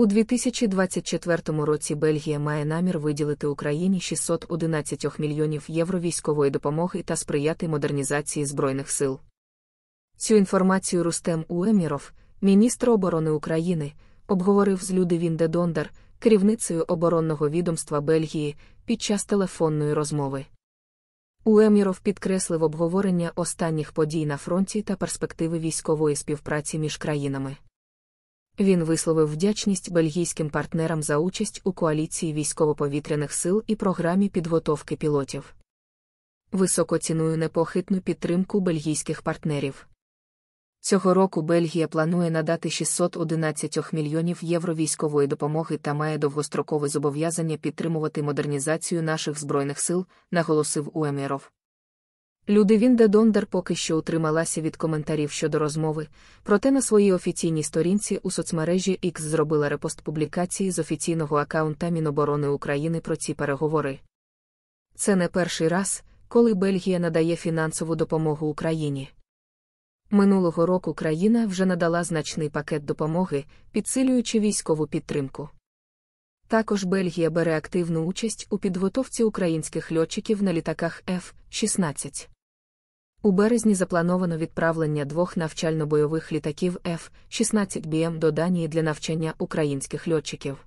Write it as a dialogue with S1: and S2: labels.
S1: У 2024 році Бельгія має намір виділити Україні 611 мільйонів євро військової допомоги та сприяти модернізації Збройних сил. Цю інформацію Рустем Уеміров, міністр оборони України, обговорив з Людивінде Дондар, керівницею оборонного відомства Бельгії, під час телефонної розмови. Уеміров підкреслив обговорення останніх подій на фронті та перспективи військової співпраці між країнами. Він висловив вдячність бельгійським партнерам за участь у коаліції військово-повітряних сил і програмі підготовки пілотів. Високо ціную непохитну підтримку бельгійських партнерів. Цього року Бельгія планує надати 611 мільйонів євро військової допомоги та має довгострокове зобов'язання підтримувати модернізацію наших збройних сил, наголосив Уеміров. Людивінда Дондар поки що утрималася від коментарів щодо розмови, проте на своїй офіційній сторінці у соцмережі X зробила репост публікації з офіційного аккаунта Міноборони України про ці переговори. Це не перший раз, коли Бельгія надає фінансову допомогу Україні. Минулого року країна вже надала значний пакет допомоги, підсилюючи військову підтримку. Також Бельгія бере активну участь у підготовці українських льотчиків на літаках F-16. У березні заплановано відправлення двох навчально-бойових літаків F-16 BM до Данії для навчання українських льотчиків.